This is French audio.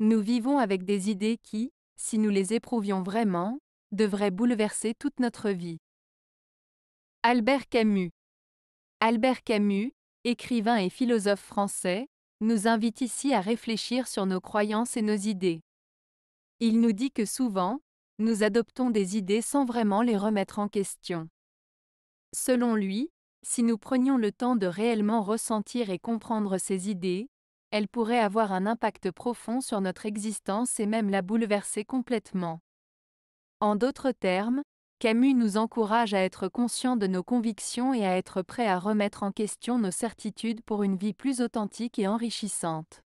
Nous vivons avec des idées qui, si nous les éprouvions vraiment, devraient bouleverser toute notre vie. Albert Camus Albert Camus, écrivain et philosophe français, nous invite ici à réfléchir sur nos croyances et nos idées. Il nous dit que souvent, nous adoptons des idées sans vraiment les remettre en question. Selon lui, si nous prenions le temps de réellement ressentir et comprendre ces idées, elle pourrait avoir un impact profond sur notre existence et même la bouleverser complètement. En d'autres termes, Camus nous encourage à être conscients de nos convictions et à être prêts à remettre en question nos certitudes pour une vie plus authentique et enrichissante.